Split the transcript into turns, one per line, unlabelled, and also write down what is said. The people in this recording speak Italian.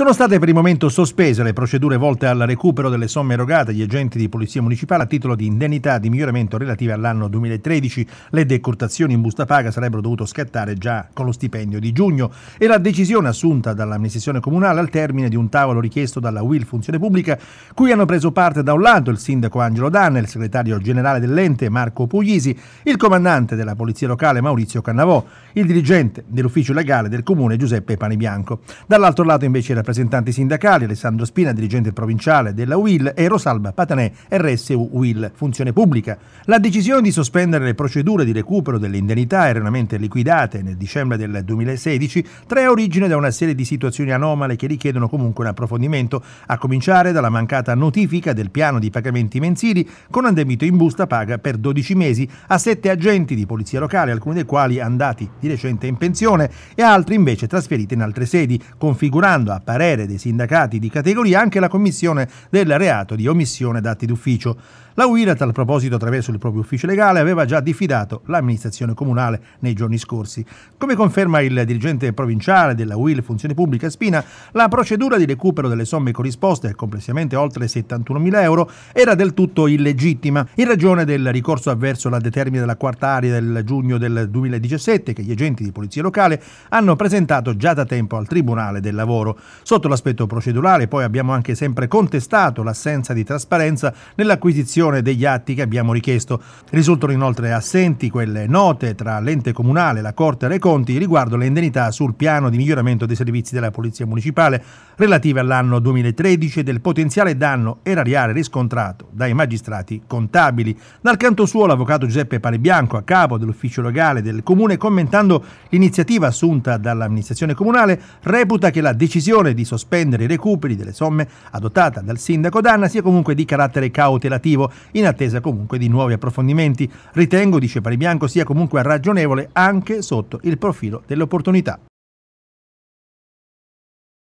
Sono state per il momento sospese le procedure volte al recupero delle somme erogate agli agenti di polizia municipale a titolo di indennità di miglioramento relative all'anno 2013. Le decurtazioni in busta paga sarebbero dovute scattare già con lo stipendio di giugno e la decisione assunta dall'amministrazione comunale al termine di un tavolo richiesto dalla WIL Funzione Pubblica, cui hanno preso parte da un lato il sindaco Angelo Danne, il segretario generale dell'ente Marco Puglisi, il comandante della polizia locale Maurizio Cannavò, il dirigente dell'ufficio legale del comune Giuseppe Panibianco. Dall'altro lato invece era rappresentanti sindacali, Alessandro Spina, dirigente provinciale della UIL, e Rosalba Patanè, RSU UIL, funzione pubblica. La decisione di sospendere le procedure di recupero delle indennità erroneamente liquidate nel dicembre del 2016 trae origine da una serie di situazioni anomale che richiedono comunque un approfondimento, a cominciare dalla mancata notifica del piano di pagamenti mensili con un in busta paga per 12 mesi a sette agenti di polizia locale, alcuni dei quali andati di recente in pensione e altri invece trasferiti in altre sedi, configurando apparentemente parere dei sindacati di categoria anche la commissione del reato di omissione d'atti d'ufficio. La UIRAT, al proposito, attraverso il proprio ufficio legale, aveva già diffidato l'amministrazione comunale nei giorni scorsi. Come conferma il dirigente provinciale della UIL Funzione Pubblica Spina, la procedura di recupero delle somme corrisposte, complessivamente oltre 71.000 euro, era del tutto illegittima, in ragione del ricorso avverso la determina della quarta area del giugno del 2017 che gli agenti di polizia locale hanno presentato già da tempo al Tribunale del Lavoro. Sotto l'aspetto procedurale poi abbiamo anche sempre contestato l'assenza di trasparenza nell'acquisizione degli atti che abbiamo richiesto. Risultano inoltre assenti quelle note tra l'ente comunale, la Corte e le Conti riguardo le indennità sul piano di miglioramento dei servizi della Polizia Municipale relative all'anno 2013 e del potenziale danno erariale riscontrato dai magistrati contabili. Dal canto suo l'avvocato Giuseppe Parebianco, a capo dell'ufficio legale del Comune, commentando l'iniziativa assunta dall'amministrazione comunale, reputa che la decisione misure di sospendere i recuperi delle somme adottata dal sindaco Danna sia comunque di carattere cautelativo, in attesa comunque di nuovi approfondimenti. Ritengo, dice Paribianco, sia comunque ragionevole anche sotto il profilo dell'opportunità.